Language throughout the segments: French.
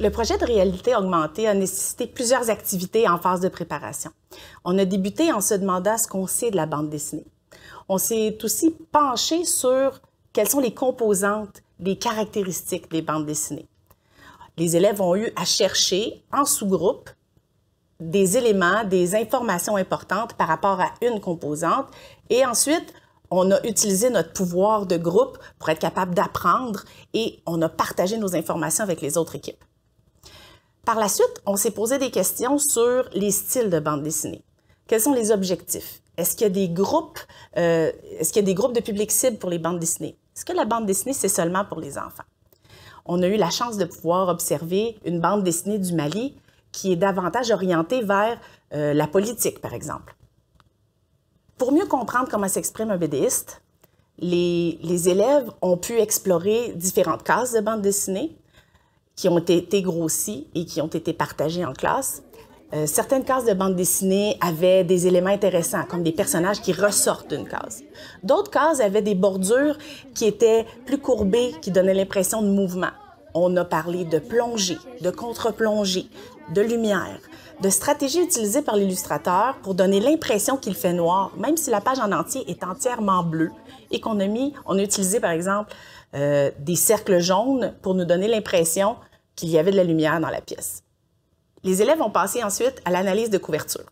Le projet de réalité augmentée a nécessité plusieurs activités en phase de préparation. On a débuté en se demandant ce qu'on sait de la bande dessinée. On s'est aussi penché sur quelles sont les composantes, les caractéristiques des bandes dessinées. Les élèves ont eu à chercher en sous-groupe des éléments, des informations importantes par rapport à une composante et ensuite, on a utilisé notre pouvoir de groupe pour être capable d'apprendre et on a partagé nos informations avec les autres équipes. Par la suite, on s'est posé des questions sur les styles de bande dessinée. Quels sont les objectifs? Est-ce qu'il y a des groupes, euh, ce qu'il a des groupes de public cible pour les bandes dessinées? Est-ce que la bande dessinée, c'est seulement pour les enfants? On a eu la chance de pouvoir observer une bande dessinée du Mali qui est davantage orientée vers euh, la politique, par exemple. Pour mieux comprendre comment s'exprime un bédéiste, les, les élèves ont pu explorer différentes cases de bande dessinée, qui ont été grossis et qui ont été partagés en classe. Euh, certaines cases de bande dessinée avaient des éléments intéressants, comme des personnages qui ressortent d'une case. D'autres cases avaient des bordures qui étaient plus courbées, qui donnaient l'impression de mouvement. On a parlé de plongée, de contre-plongée, de lumière, de stratégies utilisées par l'illustrateur pour donner l'impression qu'il fait noir, même si la page en entier est entièrement bleue et qu'on a mis, on a utilisé par exemple euh, des cercles jaunes pour nous donner l'impression qu'il y avait de la lumière dans la pièce. Les élèves ont passé ensuite à l'analyse de couverture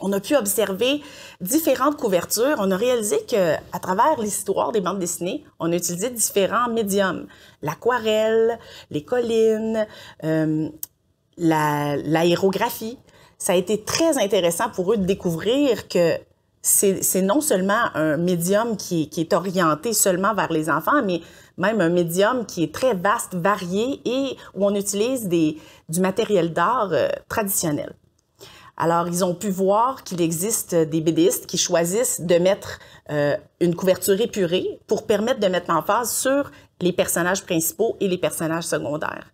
on a pu observer différentes couvertures. On a réalisé que, à travers l'histoire des bandes dessinées, on a utilisé différents médiums l'aquarelle, les collines, euh, l'aérographie. Ça a été très intéressant pour eux de découvrir que c'est non seulement un médium qui, est orienté seulement vers les enfants, mais même un médium qui est très vaste, varié et où on utilise du matériel d'art euh, traditionnel. Alors, ils ont pu voir qu'il existe des bédistes qui choisissent de mettre euh, une couverture épurée pour permettre de mettre en phase sur les personnages principaux et les personnages secondaires.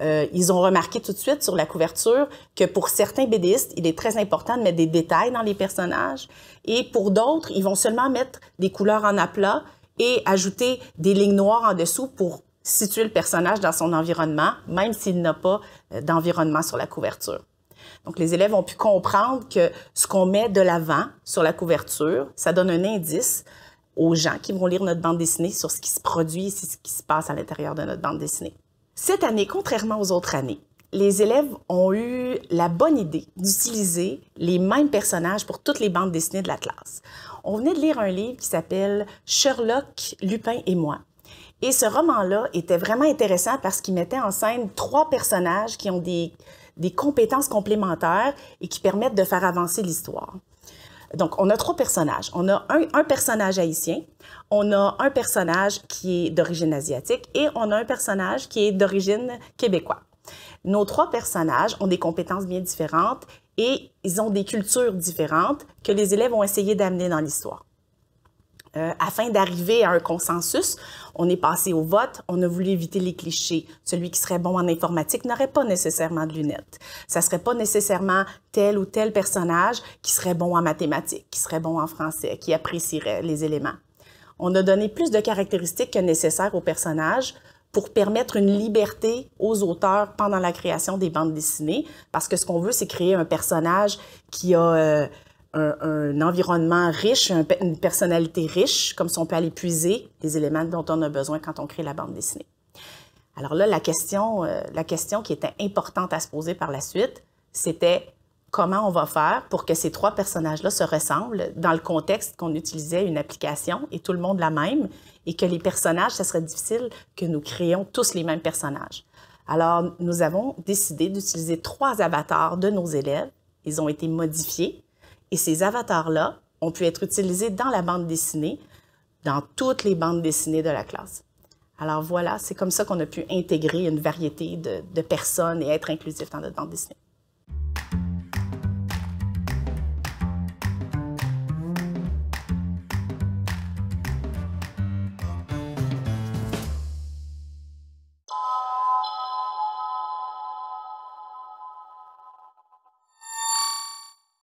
Euh, ils ont remarqué tout de suite sur la couverture que pour certains bédistes, il est très important de mettre des détails dans les personnages et pour d'autres, ils vont seulement mettre des couleurs en aplat et ajouter des lignes noires en dessous pour situer le personnage dans son environnement, même s'il n'a pas euh, d'environnement sur la couverture. Donc, les élèves ont pu comprendre que ce qu'on met de l'avant sur la couverture, ça donne un indice aux gens qui vont lire notre bande dessinée sur ce qui se produit et ce qui se passe à l'intérieur de notre bande dessinée. Cette année, contrairement aux autres années, les élèves ont eu la bonne idée d'utiliser les mêmes personnages pour toutes les bandes dessinées de la classe. On venait de lire un livre qui s'appelle Sherlock, Lupin et moi. Et ce roman-là était vraiment intéressant parce qu'il mettait en scène trois personnages qui ont des des compétences complémentaires et qui permettent de faire avancer l'histoire. Donc, on a trois personnages. On a un, personnage haïtien, on a un personnage qui est d'origine asiatique et on a un personnage qui est d'origine québécoise. Nos trois personnages ont des compétences bien différentes et ils ont des cultures différentes que les élèves ont essayé d'amener dans l'histoire. Euh, afin d'arriver à un consensus, on est passé au vote, on a voulu éviter les clichés. Celui qui serait bon en informatique n'aurait pas nécessairement de lunettes. Ça serait pas nécessairement tel ou tel personnage qui serait bon en mathématiques, qui serait bon en français, qui apprécierait les éléments. On a donné plus de caractéristiques que nécessaires aux personnages pour permettre une liberté aux auteurs pendant la création des bandes dessinées, parce que ce qu'on veut, c'est créer un personnage qui a... Euh, un, environnement riche, une personnalité riche, comme si on peut aller puiser les éléments dont on a besoin quand on crée la bande dessinée. Alors là, la question, euh, la question qui était importante à se poser par la suite, c'était comment on va faire pour que ces trois personnages-là se ressemblent dans le contexte qu'on utilisait une application et tout le monde la même, et que les personnages, ça serait difficile que nous créions tous les mêmes personnages. Alors, nous avons décidé d'utiliser trois avatars de nos élèves. Ils ont été modifiés et ces avatars-là ont pu être utilisés dans la bande dessinée, dans toutes les bandes dessinées de la classe. Alors voilà, c'est comme ça qu'on a pu intégrer une variété de, personnes et être inclusif dans notre bande dessinée.